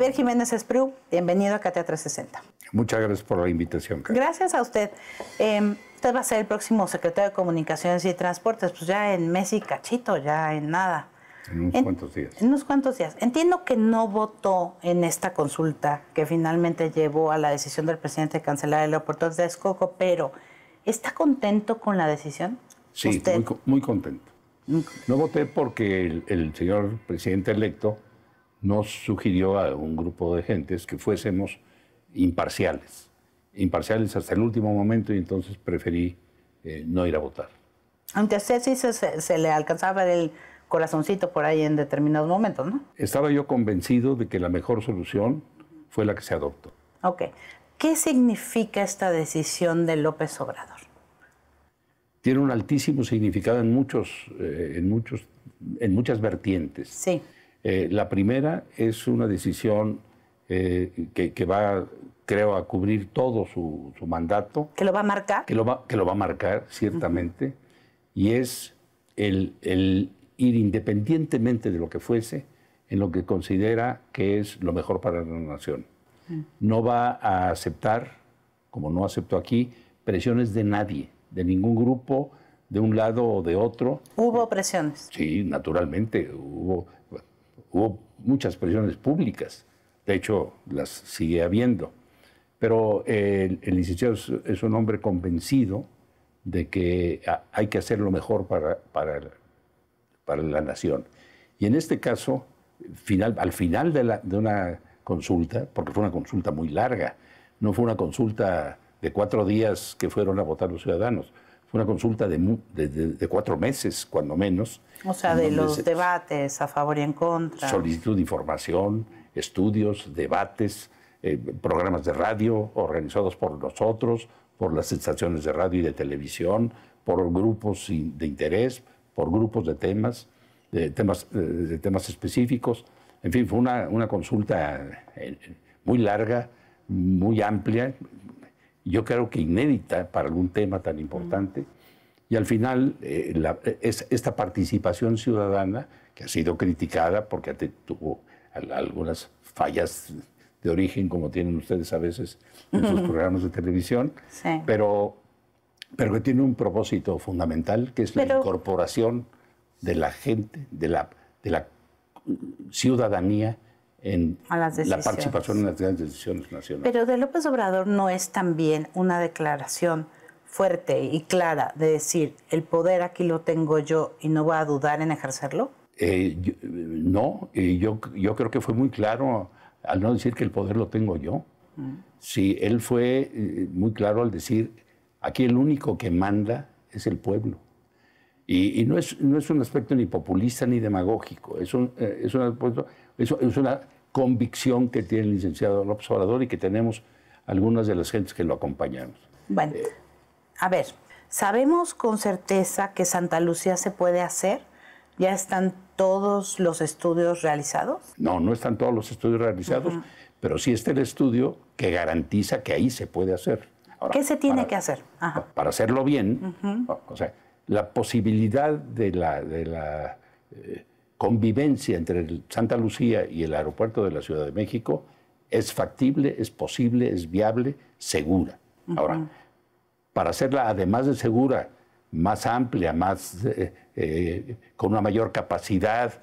Javier Jiménez Espriu, bienvenido a Catea360. Muchas gracias por la invitación. Gracias a usted. Em, usted va a ser el próximo secretario de Comunicaciones y Transportes, pues ya en Messi cachito, ya en nada. En unos cuantos días. En unos cuantos días. Entiendo que no votó en esta consulta que finalmente llevó a la decisión del presidente de cancelar el aeropuerto de Escoco, pero ¿está contento con la decisión? Sí, muy, muy, contento. Mm. No voté porque el señor presidente electo nos sugirió a un grupo de gentes que fuésemos imparciales, imparciales hasta el último momento y entonces preferí eh, no ir a votar. Aunque a sí se, le alcanzaba el corazoncito por ahí en determinados momentos, ¿no? Estaba yo convencido de que la mejor solución fue la que se adoptó. Ok. ¿Qué significa esta decisión de López Obrador? Tiene un altísimo significado en, muchos, eh, en, muchos, en muchas vertientes. Sí. Eh, la primera es una decisión eh, que, va, creo, a cubrir todo su, mandato. ¿Que lo va a marcar? Que lo va, a marcar, ciertamente. Y es el, ir independientemente de lo que fuese en lo que considera que es lo mejor para la nación. Mm. No va a aceptar, como no aceptó aquí, presiones de nadie, de ningún grupo, de un lado o de otro. ¿Hubo presiones? Sí, naturalmente. Hubo hubo muchas presiones públicas, de hecho las sigue habiendo, pero eh, el, licenciado es, un hombre convencido de que ah, hay que hacer lo mejor para, la nación. Y en este caso, al final de una consulta, porque fue una consulta muy larga, no fue una consulta de cuatro días que fueron a votar los ciudadanos, fue una consulta de, cuatro meses, cuando menos. O sea, de los debates a favor y en contra. Solicitud de información, estudios, debates, eh, programas de radio organizados por nosotros, por las estaciones de radio y de televisión, por grupos de interés, por grupos de temas, de temas, eh, de temas específicos. En fin, fue una, una consulta eh, muy larga, muy amplia, yo creo que inédita para algún tema tan importante. Y al final, eh, es, esta participación ciudadana, que ha sido criticada porque tuvo algunas fallas de origen, como tienen ustedes a veces en sus programas de televisión, pero, pero que tiene un propósito fundamental, que es la incorporación de la gente, de la, de la ciudadanía en la participación en las grandes decisiones nacionales. Pero de López Obrador no es también una declaración fuerte y clara de decir, el poder aquí lo tengo yo y no voy a dudar en ejercerlo? Eh, no, yo, creo que fue muy claro al no decir que el poder lo tengo yo. Mm. Sí, él fue eh, muy claro al decir, aquí el único que manda es el pueblo. Y, no, es, no es un aspecto ni populista ni demagógico, es un, eh, es un aspecto eso es una convicción que tiene el licenciado López Obrador y que tenemos algunas de las gentes que lo acompañamos. Bueno, eh, a ver, ¿sabemos con certeza que Santa Lucía se puede hacer? ¿Ya están todos los estudios realizados? No, no están todos los estudios realizados, pero sí está el estudio que garantiza que ahí se puede hacer. ¿Qué se tiene que hacer? Para hacerlo bien, o, sea, la posibilidad de la, de la eh, convivencia entre Santa Lucía y el aeropuerto de la Ciudad de México es factible, es posible, es viable, segura. Ahora, para hacerla además de segura, más amplia, más, eh, eh, con una mayor capacidad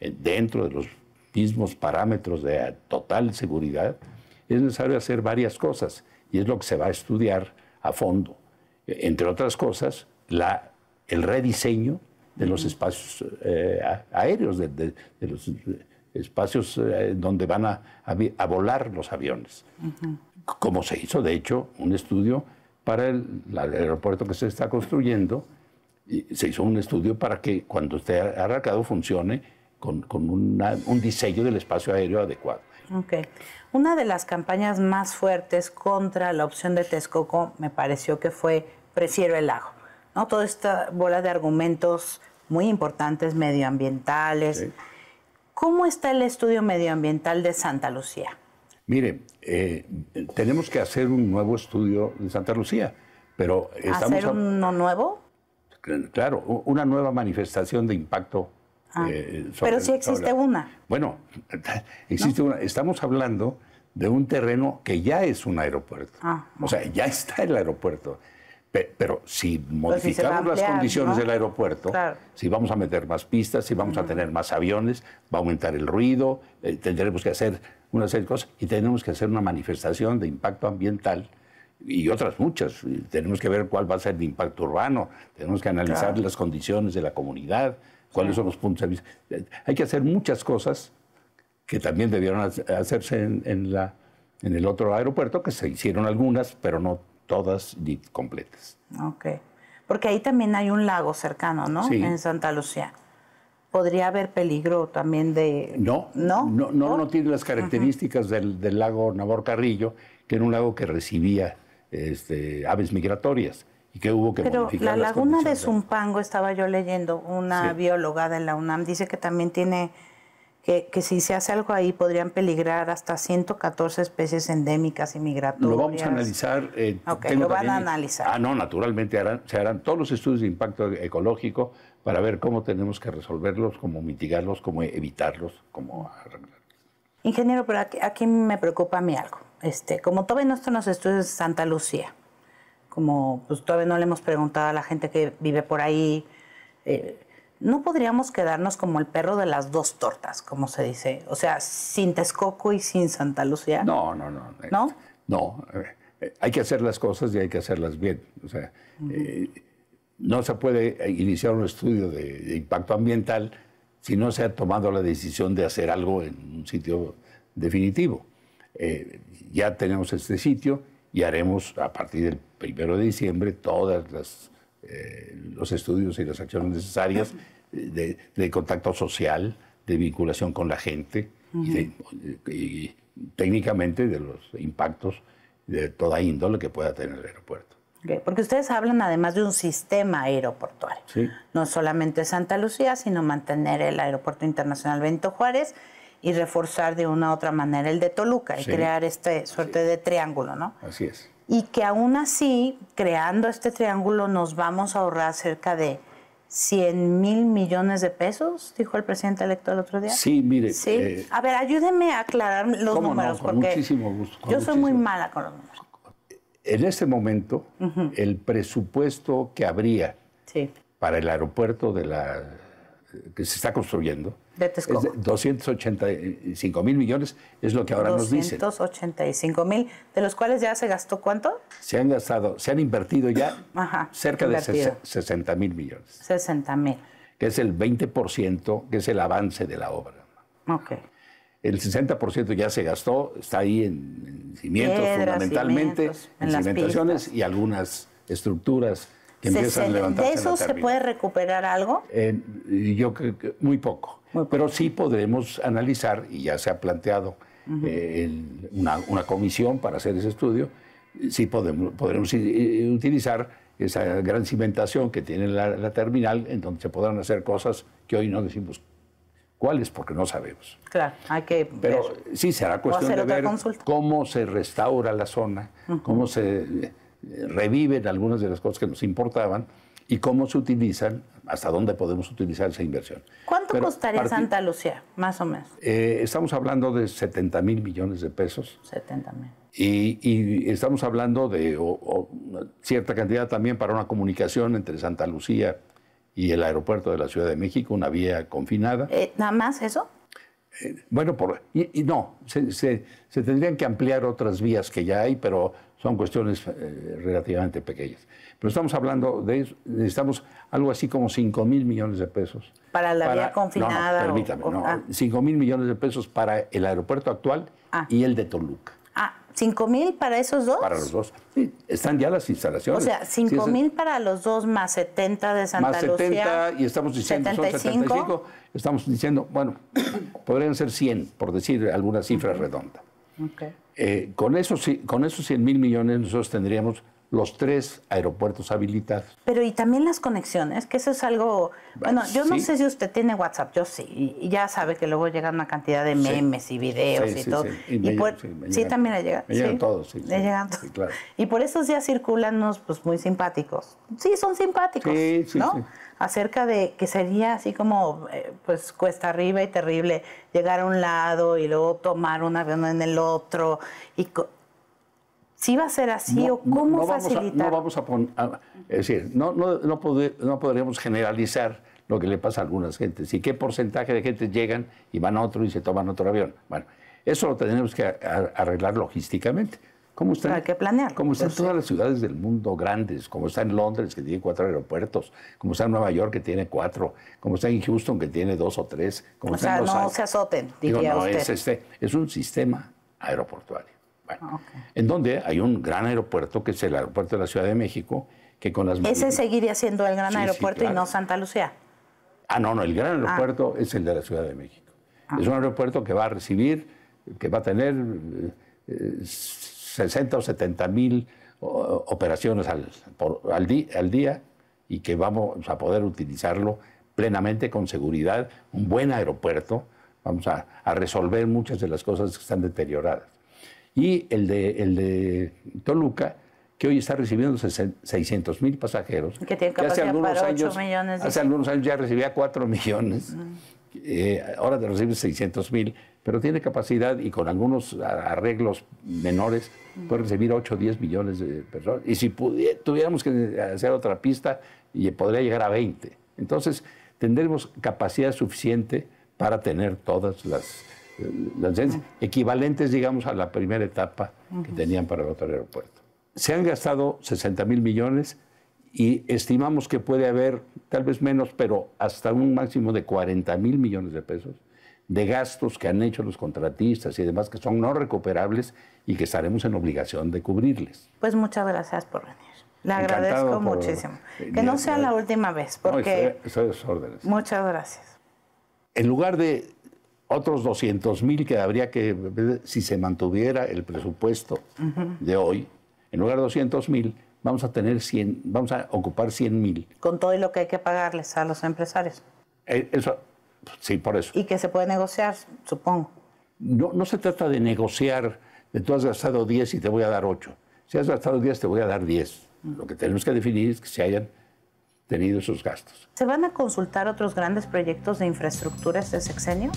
eh, dentro de los mismos parámetros de total seguridad, es necesario hacer varias cosas y es lo que se va a estudiar a fondo. E, entre otras cosas, la, el rediseño de los espacios eh, aéreos, de, los eh, espacios eh, donde van a, volar los aviones. Como se hizo, de hecho, un estudio para el, aeropuerto que se está construyendo, y se hizo un estudio para que cuando esté arrancado funcione con, un diseño del espacio aéreo adecuado. Okay. Una de las campañas más fuertes contra la opción de Texcoco me pareció que fue Preciero el Ajo. ¿no? Toda esta bola de argumentos muy importantes medioambientales. ¿Cómo está el estudio medioambiental de Santa Lucía? Mire, eh, tenemos que hacer un nuevo estudio de Santa Lucía, pero estamos... ¿Hacer uno nuevo? Claro, una nueva manifestación de impacto. Ah, eh, pero sí existe una. Bueno, existe una. Estamos hablando de un terreno que ya es un aeropuerto. Ah, o sea, ya está el aeropuerto. Pero si pues modificamos las condiciones del aeropuerto, si vamos a meter más pistas, si vamos a tener más aviones, va a aumentar el ruido, eh, tendremos que hacer una serie de cosas y tenemos que hacer una manifestación de impacto ambiental y otras muchas. Tenemos que ver cuál va a ser el impacto urbano, tenemos que analizar las condiciones de la comunidad, cuáles son los puntos de vista. Eh, hay que hacer muchas cosas que también debieron hacerse en, la, en el otro aeropuerto, que se hicieron algunas, pero no todas completas. Ok. Porque ahí también hay un lago cercano, ¿no? En Santa Lucía. ¿Podría haber peligro también de...? No, no, no, no, tiene las características del, lago Nabor Carrillo, que era un lago que recibía este, aves migratorias y que hubo que Pero la laguna de Zumpango, estaba yo leyendo, una bióloga de la UNAM, dice que también tiene que, si se hace algo ahí podrían peligrar hasta 114 especies endémicas y migratorias. Lo vamos a analizar. Eh, okay, lo van a analizar. Ah, no, naturalmente se harán todos los estudios de impacto ecológico para ver cómo tenemos que resolverlos, cómo mitigarlos, cómo evitarlos, cómo arreglarlos. Ingeniero, pero aquí, me preocupa a mí algo. Este, como todavía no están los estudios de Santa Lucía, como pues, todavía no le hemos preguntado a la gente que vive por ahí, eh, no podríamos quedarnos como el perro de las dos tortas, como se dice. O sea, sin Texcoco y sin Santa Lucía. No, no, no. Eh, ¿No? No. Eh, eh, hay que hacer las cosas y hay que hacerlas bien. O sea, no se puede iniciar un estudio de, impacto ambiental si no se ha tomado la decisión de hacer algo en un sitio definitivo. ya tenemos este sitio y haremos a partir del primero de diciembre todas las eh, los estudios y las acciones necesarias de, contacto social, de vinculación con la gente y, de, técnicamente de los impactos de toda índole que pueda tener el aeropuerto. porque ustedes hablan además de un sistema aeroportuario, no solamente Santa Lucía, sino mantener el Aeropuerto Internacional Benito Juárez y reforzar de una u otra manera el de Toluca y crear este suerte de triángulo, ¿no? Así es y que aún así, creando este triángulo, nos vamos a ahorrar cerca de 100 mil millones de pesos, dijo el presidente electo el otro día. Sí, mire. Eh, a ver, ayúdeme a aclarar los números, con muchísimo gusto, yo soy muy mala con los números. En este momento, el presupuesto que habría para el aeropuerto de la que se está construyendo 285 mil millones es lo que ahora nos dicen. 285 mil, de los cuales ya se gastó cuánto? Se han gastado, se han invertido ya cerca de 60 mil millones. 60 mil. Que es el 20%, que es el avance de la obra. Ok. El 60% ya se gastó, está ahí en, cimientos fundamentalmente, en, las cimentaciones y algunas estructuras que empiezan a levantarse. ¿De eso se puede recuperar algo? yo creo que muy poco. Pero sí podremos analizar, y ya se ha planteado eh, una, comisión para hacer ese estudio, sí podemos, podremos utilizar esa gran cimentación que tiene la, terminal, en donde se podrán hacer cosas que hoy no decimos cuáles porque no sabemos. Claro, hay que. Pero sí será cuestión de ver cómo se restaura la zona, cómo se reviven algunas de las cosas que nos importaban y cómo se utilizan, hasta dónde podemos utilizar esa inversión. ¿Cuánto costaría Santa Lucía, más o menos? Eh, estamos hablando de 70 mil millones de pesos. 70 mil. Y, estamos hablando de cierta cantidad también para una comunicación entre Santa Lucía y el aeropuerto de la Ciudad de México, una vía confinada. Eh, ¿Nada más eso? bueno, por, no, se, tendrían que ampliar otras vías que ya hay, pero son cuestiones eh, relativamente pequeñas. Pero estamos hablando de, necesitamos algo así como 5 mil millones de pesos. Para la vía confinada. No, permítame, 5 ah. mil millones de pesos para el aeropuerto actual ah. y el de Toluca. ¿5 mil para esos dos? Para los dos. Sí, están ya las instalaciones. O sea, 5 mil para los dos más 70 de Santa más 70 y estamos diciendo 75. 75. Estamos diciendo, bueno, podrían ser 100, por decir alguna cifra redonda. Okay. Eh, con, con esos 100 mil millones nosotros tendríamos los tres aeropuertos habilitados. Pero y también las conexiones, que eso es algo... Bueno, yo no sé si usted tiene WhatsApp, yo sí, y ya sabe que luego llegan una cantidad de memes y videos y todo. Y sí. sí, también le llegan. todos, sí. Le Y por eso ya circulan unos pues, muy simpáticos. Sí, son simpáticos, ¿no? Acerca de que sería así como, eh, pues, cuesta arriba y terrible llegar a un lado y luego tomar un avión en el otro y si va a ser así o cómo facilitar. no vamos a, poner... es decir, no, no, no podríamos generalizar lo que le pasa a algunas gentes y qué porcentaje de gente llegan y van a otro y se toman otro avión. Bueno, eso lo tenemos que arreglar logísticamente. ¿Cómo están, hay que planear. Como están pues todas las ciudades del mundo grandes, como está en Londres, que tiene cuatro aeropuertos, como está en Nueva York, que tiene cuatro, como está en Houston, que tiene dos o tres. Como o sea, no se azoten, diría Digo, no, Es, este, es un sistema aeroportuario. Bueno, ah, En donde hay un gran aeropuerto que es el aeropuerto de la Ciudad de México, que con las... Ese seguiría siendo el gran aeropuerto y no Santa Lucía. Ah, no, no, el gran ah. aeropuerto es el de la Ciudad de México. Ah. Es un aeropuerto que va a recibir, que va a tener 60 eh, o 70 mil operaciones al, día y que vamos a poder utilizarlo plenamente con seguridad, un buen aeropuerto, vamos a resolver muchas de las cosas que están deterioradas y el de, el de Toluca, que hoy está recibiendo 600 mil pasajeros. Que, tiene hace algunos para años, millones Hace algunos años ya recibía 4 millones. Eh, ahora recibe 600 mil, pero tiene capacidad y con algunos arreglos menores puede recibir 8 o 10 millones de personas. Y si tuviéramos que hacer otra pista, podría llegar a 20. Entonces, tendremos capacidad suficiente para tener todas las equivalentes, digamos, a la primera etapa que tenían para el otro aeropuerto. Se han gastado 60 mil millones y estimamos que puede haber, tal vez menos, pero hasta un máximo de 40 mil millones de pesos de gastos que han hecho los contratistas y demás que son no recuperables y que estaremos en obligación de cubrirles. Pues muchas gracias por venir. Le agradezco muchísimo. que no sea la última vez, porque... No, estoy a sus órdenes. Muchas gracias. En lugar de otros 200 mil que habría que, si se mantuviera el presupuesto de hoy, en lugar de 200 mil, vamos a tener 100, vamos a ocupar 100 mil. Con todo lo que hay que pagarles a los empresarios. Eh, eso, sí, por eso. Y que se puede negociar, supongo. No, se trata de negociar, de tú has gastado 10 y te voy a dar 8. Si has gastado 10, te voy a dar 10. Lo que tenemos que definir es que se hayan tenido esos gastos. ¿Se van a consultar otros grandes proyectos de infraestructuras de sexenio?